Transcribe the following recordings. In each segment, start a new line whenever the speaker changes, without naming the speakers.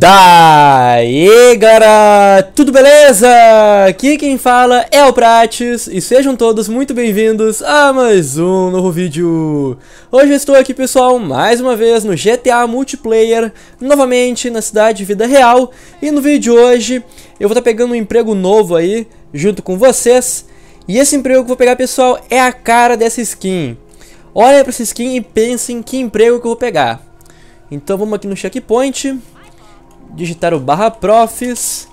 Daí galera, tudo beleza? Aqui quem fala é o Prates e sejam todos muito bem-vindos a mais um novo vídeo. Hoje eu estou aqui pessoal, mais uma vez no GTA Multiplayer, novamente na cidade Vida Real. E no vídeo de hoje eu vou estar tá pegando um emprego novo aí, junto com vocês. E esse emprego que eu vou pegar pessoal é a cara dessa skin. Olhem para essa skin e pensem que emprego que eu vou pegar. Então vamos aqui no checkpoint digitar o barra profs.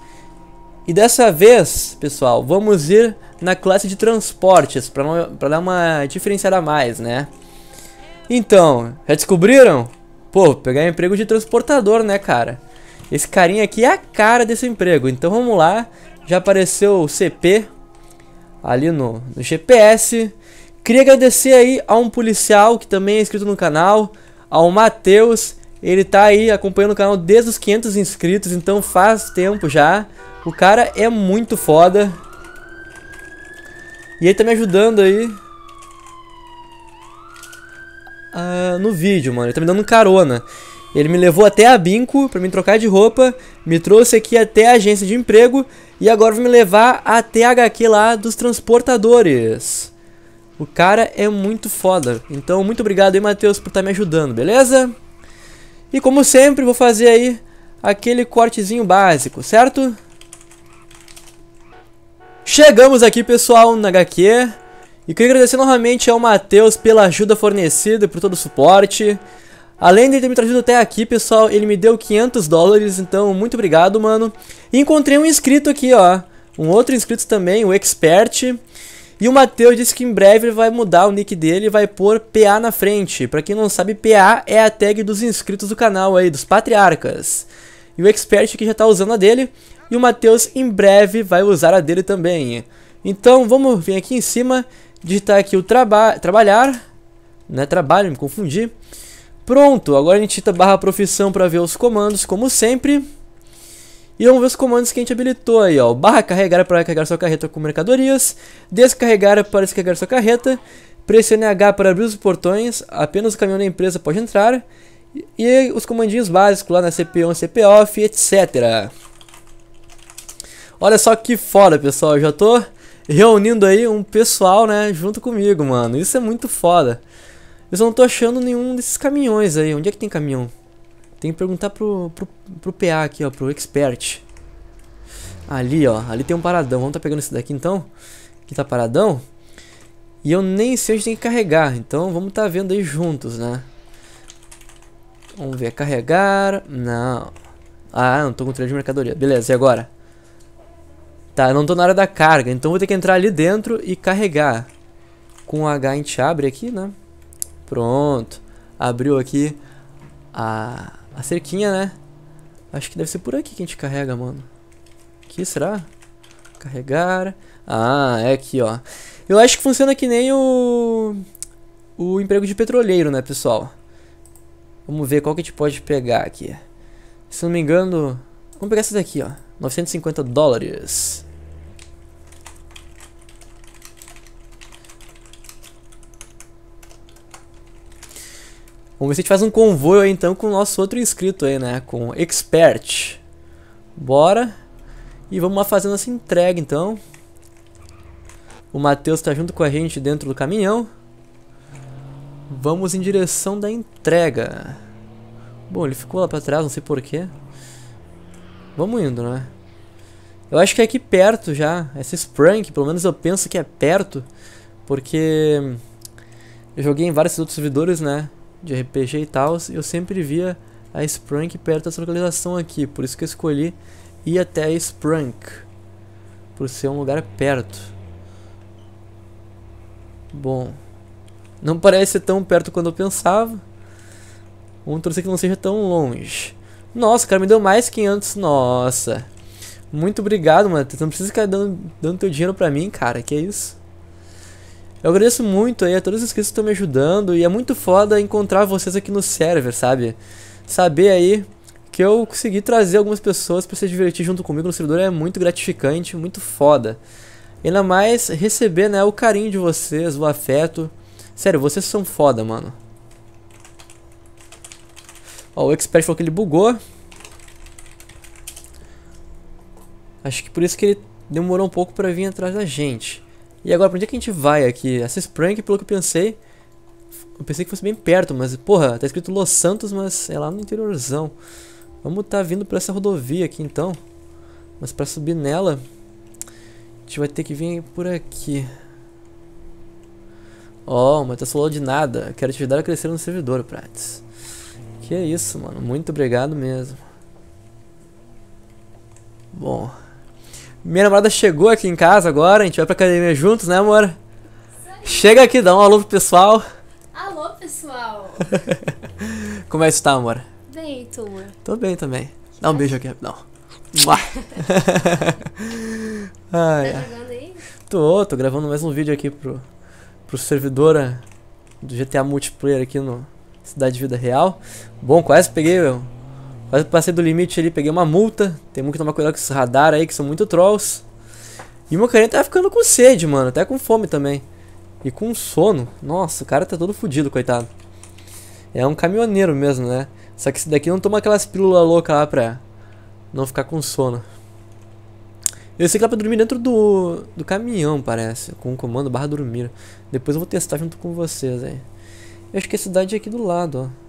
E dessa vez, pessoal, vamos ir na classe de transportes, para dar uma diferenciada a mais, né? Então, já descobriram? Pô, pegar emprego de transportador, né, cara? Esse carinha aqui é a cara desse emprego. Então vamos lá. Já apareceu o CP ali no, no GPS. Queria agradecer aí a um policial que também é inscrito no canal, ao Matheus ele tá aí acompanhando o canal desde os 500 inscritos, então faz tempo já. O cara é muito foda. E ele tá me ajudando aí. Ah, no vídeo, mano. Ele tá me dando carona. Ele me levou até a Binco para me trocar de roupa, me trouxe aqui até a agência de emprego e agora vai me levar até a HQ lá dos transportadores. O cara é muito foda. Então, muito obrigado aí, Matheus, por estar tá me ajudando, beleza? E como sempre, vou fazer aí aquele cortezinho básico, certo? Chegamos aqui, pessoal, na HQ. E queria agradecer novamente ao Matheus pela ajuda fornecida e por todo o suporte. Além de ter me trazido até aqui, pessoal, ele me deu 500 dólares, então muito obrigado, mano. E encontrei um inscrito aqui, ó. Um outro inscrito também, o Expert. E o Matheus disse que em breve ele vai mudar o nick dele e vai pôr PA na frente. Para quem não sabe, PA é a tag dos inscritos do canal aí, dos patriarcas. E o Expert que já tá usando a dele, e o Matheus em breve vai usar a dele também. Então vamos vir aqui em cima, digitar aqui o traba trabalhar, é trabalho, me confundi. Pronto, agora a gente tá barra profissão para ver os comandos, como sempre. E vamos ver os comandos que a gente habilitou aí, ó. Barra carregar para carregar sua carreta com mercadorias. Descarregar para descarregar sua carreta. Pressione H para abrir os portões. Apenas o caminhão da empresa pode entrar. E os comandinhos básicos lá na né? CP1, CPOF, etc. Olha só que foda, pessoal. Eu já tô reunindo aí um pessoal, né, junto comigo, mano. Isso é muito foda. Eu não tô achando nenhum desses caminhões aí. Onde é que tem caminhão? Tem que perguntar pro, pro, pro PA aqui, ó, pro expert. Ali, ó, ali tem um paradão. Vamos tá pegando esse daqui então, que tá paradão. E eu nem sei onde tem que carregar, então vamos tá vendo aí juntos, né? Vamos ver, carregar... Não. Ah, não tô com treino de mercadoria. Beleza, e agora? Tá, não tô na área da carga, então vou ter que entrar ali dentro e carregar. Com o H a gente abre aqui, né? Pronto. Abriu aqui a, a cerquinha, né? Acho que deve ser por aqui que a gente carrega, mano. Aqui, será? Carregar. Ah, é aqui, ó. Eu acho que funciona que nem o... O emprego de petroleiro, né, pessoal? Vamos ver qual que a gente pode pegar aqui. Se não me engano... Vamos pegar essa daqui, ó. 950 dólares. Vamos ver se a gente faz um convoi aí, então com o nosso outro inscrito aí, né? Com Expert. Bora. E vamos lá fazendo essa entrega, então. O Matheus está junto com a gente dentro do caminhão. Vamos em direção da entrega. Bom, ele ficou lá para trás, não sei porquê. Vamos indo, né? Eu acho que é aqui perto já. Essa Sprank, pelo menos eu penso que é perto. Porque eu joguei em vários outros servidores, né? de RPG e tal, eu sempre via a Sprunk perto dessa localização aqui, por isso que eu escolhi ir até a Sprunk, por ser um lugar perto. Bom, não parece ser tão perto quanto eu pensava, vamos torcer que não seja tão longe. Nossa, o cara me deu mais 500, nossa. Muito obrigado, mano, tu não precisa ficar dando, dando teu dinheiro pra mim, cara, que isso. Eu agradeço muito aí a todos os que estão me ajudando e é muito foda encontrar vocês aqui no server, sabe? Saber aí que eu consegui trazer algumas pessoas para se divertir junto comigo no servidor é muito gratificante, muito foda. Ainda mais receber, né, o carinho de vocês, o afeto. Sério, vocês são foda, mano. Ó, o Expert falou que ele bugou. Acho que por isso que ele demorou um pouco pra vir atrás da gente. E agora, pra onde é que a gente vai aqui? Essa Sprank, pelo que eu pensei, eu pensei que fosse bem perto, mas, porra, tá escrito Los Santos, mas é lá no interiorzão. Vamos tá vindo pra essa rodovia aqui, então. Mas pra subir nela, a gente vai ter que vir por aqui. Ó, oh, mas tá solado de nada. Quero te ajudar a crescer no servidor, Prates. Que é isso, mano. Muito obrigado mesmo. Bom... Minha namorada chegou aqui em casa agora, a gente vai pra academia juntos, né, amor? Chega aqui, dá um alô pro pessoal. Alô, pessoal. Como é que você tá, amor? Bem, tu, amor. Tô bem também. Dá um beijo aqui, não. Ai, tá jogando aí? Tô, tô gravando mais um vídeo aqui pro, pro servidora eh, do GTA Multiplayer aqui no Cidade Vida Real. Bom, quase peguei, meu Quase passei do limite ali, peguei uma multa. muito que tomar cuidado com esses radar aí, que são muito trolls. E meu carinha tá ficando com sede, mano. Até com fome também. E com sono. Nossa, o cara tá todo fudido, coitado. É um caminhoneiro mesmo, né? Só que esse daqui não toma aquelas pílulas loucas lá pra não ficar com sono. Eu sei que dá pra dormir dentro do, do caminhão, parece. Com o comando barra dormir. Depois eu vou testar junto com vocês aí. Eu acho que a cidade é aqui do lado, ó.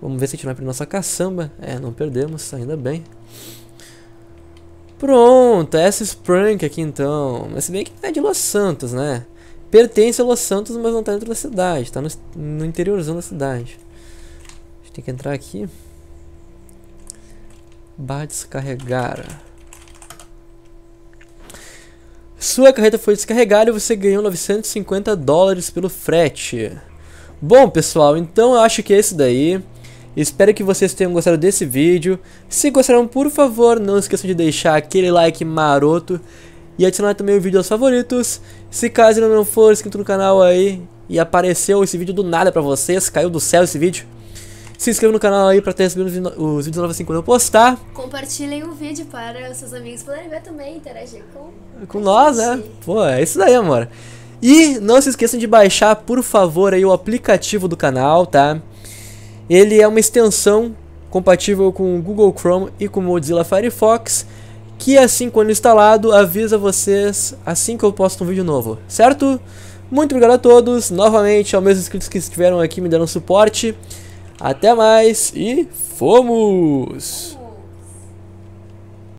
Vamos ver se a gente vai pra nossa caçamba. É, não perdemos, ainda bem. Pronto, essa Sprank aqui então. Mas se bem que é de Los Santos, né? Pertence a Los Santos, mas não tá dentro da cidade. Tá no, no interiorzão da cidade. A gente tem que entrar aqui. Barra descarregar. Sua carreta foi descarregada e você ganhou 950 dólares pelo frete. Bom, pessoal, então eu acho que é esse daí. Espero que vocês tenham gostado desse vídeo. Se gostaram, por favor, não esqueçam de deixar aquele like maroto e adicionar também o vídeo aos favoritos. Se caso não for inscrito no canal aí e apareceu esse vídeo do nada pra vocês, caiu do céu esse vídeo. Se inscreva no canal aí pra ter recebido os vídeos novos assim quando eu postar. Compartilhem o vídeo para seus amigos poderem ver também, interagir com... Com nós, né? Pô, é isso daí, amor. E não se esqueçam de baixar, por favor, aí o aplicativo do canal, tá? Ele é uma extensão compatível com o Google Chrome e com o Mozilla Firefox, que assim quando instalado avisa vocês assim que eu posto um vídeo novo, certo? Muito obrigado a todos, novamente aos meus inscritos que estiveram aqui me deram suporte. Até mais e fomos!